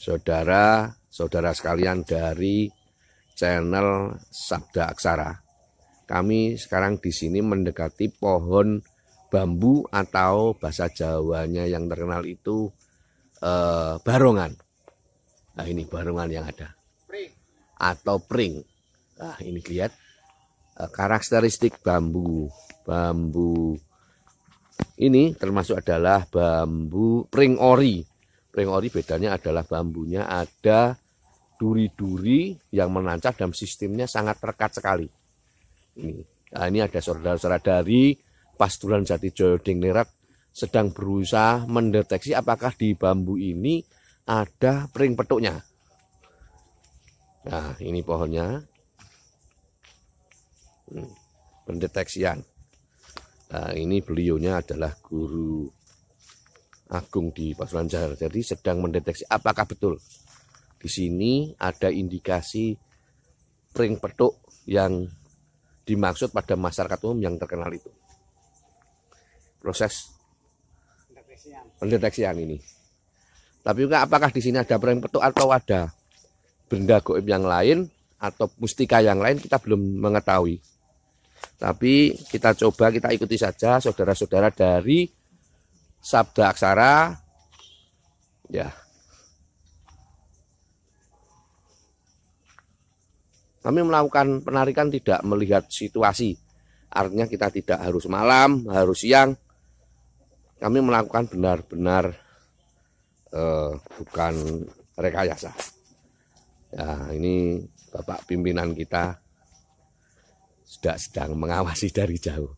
saudara-saudara sekalian dari channel Sabda Aksara. Kami sekarang di sini mendekati pohon bambu atau bahasa Jawanya yang terkenal itu eh, barongan. Nah ini barongan yang ada. Pring. Atau pring. Nah ini lihat eh, karakteristik bambu. Bambu ini termasuk adalah bambu pring ori Ring ori bedanya adalah bambunya ada duri-duri yang menancap dan sistemnya sangat rekat sekali. Ini, nah, ini ada saudara-saudara dari Pastulan joyo Dingnerat sedang berusaha mendeteksi apakah di bambu ini ada pering petuknya. Nah, ini pohonnya. Hmm, pendeteksian. Nah, ini beliaunya adalah guru Agung di Pasuruan Jaya. Jadi sedang mendeteksi apakah betul di sini ada indikasi ring petuk yang dimaksud pada masyarakat umum yang terkenal itu. Proses pendeteksian ini. Tapi juga apakah di sini ada ring petuk atau ada benda goib yang lain atau mustika yang lain kita belum mengetahui. Tapi kita coba kita ikuti saja saudara-saudara dari sabda aksara ya kami melakukan penarikan tidak melihat situasi artinya kita tidak harus malam harus siang kami melakukan benar-benar eh, bukan rekayasa ya ini bapak pimpinan kita sudah sedang mengawasi dari jauh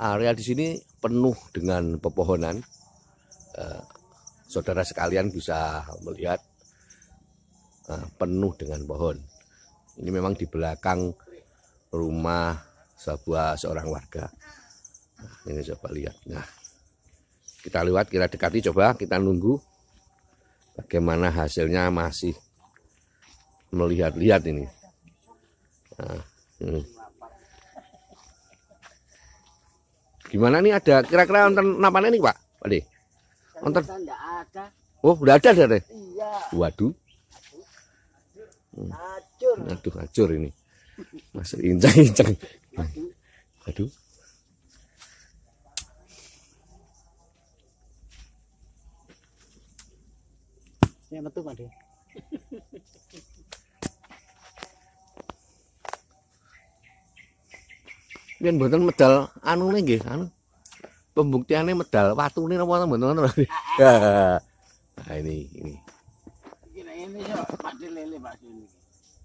area di sini penuh dengan pepohonan. Eh, saudara sekalian bisa melihat eh, penuh dengan pohon. Ini memang di belakang rumah sebuah seorang warga. Nah, ini coba lihat. Nah, kita lewat, kita dekati coba, kita nunggu bagaimana hasilnya masih melihat-lihat ini. Nah, ini. Gimana nih ada kira-kira wonten napane nih, Pak? ade Nonton. oh udah ada. Oh, udah ada dari? Iya. Waduh. Acur. Aduh, hancur ini. Masuk incang-incang. Aduh. Ya metu, Pak yen mboten medal anune nggih anu pembuktiannya medal watune napa mboten ngono eh, eh. nah ini ini ini ya,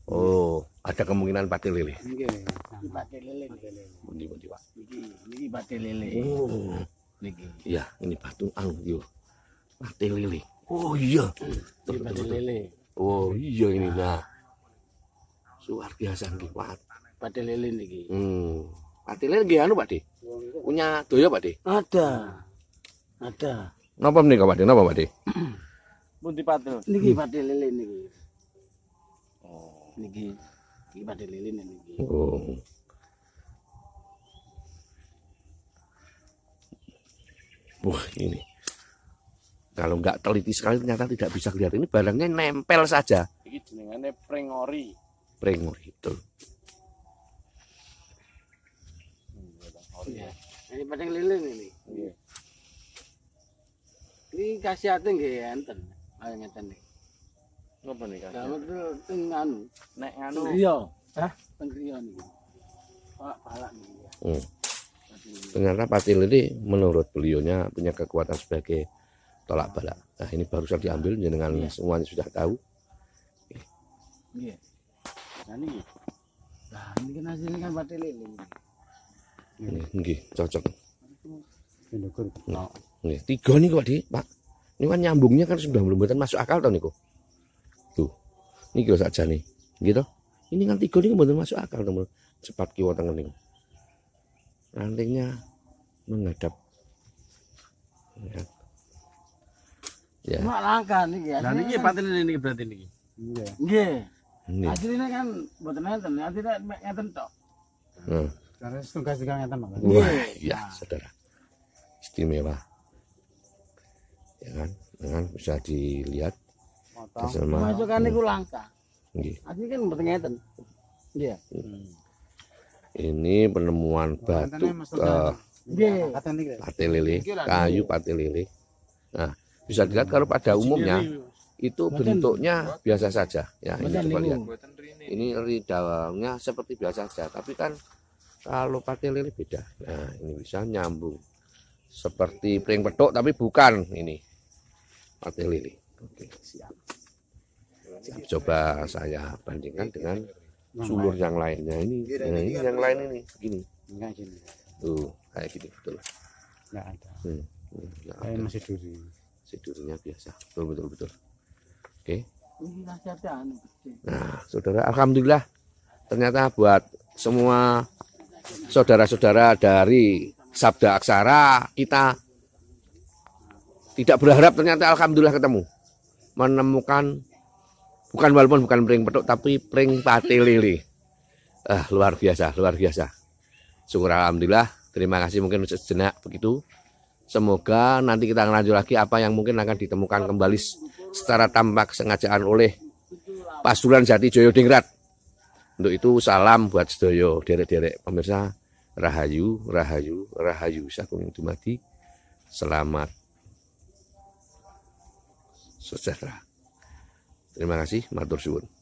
Oh, ada kemungkinan pati lele. Nggih, iki patil lele. Pundi pundi Pak? Iki iki lele. Oh. Ya, ini batu anu yo. Pati lele. Oh iya. Terus patil lele. Oh iya ini nah. Luar biasa nih, Pak. Pati lele nih, Hmm. Pak Dile anu Pak Punya doyo Pak Ada. Ada. Napa menika Pak De? Napa Pak De? Pundi patil? Niki patil lele niki. Oh. Niki iki patil lele niki. Oh. Wah ini kalau nggak teliti sekali ternyata tidak bisa kelihatan ini barangnya nempel saja. Ini jenengannya prengori. Prengori itu. padang lilin ini. Iya. Ini khasiatnya nggih enten. Ayo ngeten nih. Ngapa nih kasih? Kalau tuh anu, nek anu. Iya. Hah? Teng nih. Pak balak nih Hmm. Ternyata patil ini menurut beliaunya punya kekuatan sebagai tolak balak. Nah ini baru saja diambil dengan yeah. semuanya sudah tahu. Iya. Nah ini, nah ini kan hasilnya kan patil ini. Nggih, cocok. Nah, nggih, tiga nih kok, di, Pak. Ini kan nyambungnya kan sudah belum masuk akal nih kok. Tuh. ini Niki saja nih. Gitu. Ini kan tiga nih mboten masuk akal, teman. Cepat kiwa tengen niku. Rantingnya menghadap ya. Ya. Mak langka niki. Ya. Lah niki paten niki berarti niki. Nggih. Nggih. Asline kan mboten nanti nanti ngeten nanti Heeh. Karena kan? Wah, nah. iya, Saudara. Istimewa. Ya kan? Dengan ya bisa dilihat. Motong. ini niku langka. ini kan mboten ngeten. Iya. Hmm. Ini penemuan batu uh, lili, kayu pati lili. Nah, bisa dilihat kalau pada umumnya itu bentuknya biasa saja ya ini coba lihat ini ridalnya seperti biasa saja tapi kan kalau pakai lele beda nah ini bisa nyambung seperti pring petuk tapi bukan ini pakai lele oke siap siap coba saya bandingkan dengan sulur yang lainnya ini iya, nah, ini kan yang lain ini gini tuh kayak gini betul nggak ada hmm, hmm nggak ada. masih duri masih durinya biasa betul betul betul oke anu, nah saudara alhamdulillah ternyata buat semua saudara-saudara dari Sabda Aksara kita tidak berharap ternyata alhamdulillah ketemu menemukan bukan walaupun bukan pring petuk tapi pring pati lili ah, luar biasa luar biasa syukur alhamdulillah terima kasih mungkin sejenak begitu semoga nanti kita lanjut lagi apa yang mungkin akan ditemukan kembali secara tampak sengajaan oleh pasulan Jati Joyo Dingrat untuk itu salam buat sedoyo derek-derek pemirsa Rahayu, Rahayu, Rahayu Sakung yang Dumadi. Selamat sejahtera. Terima kasih, matur suwun.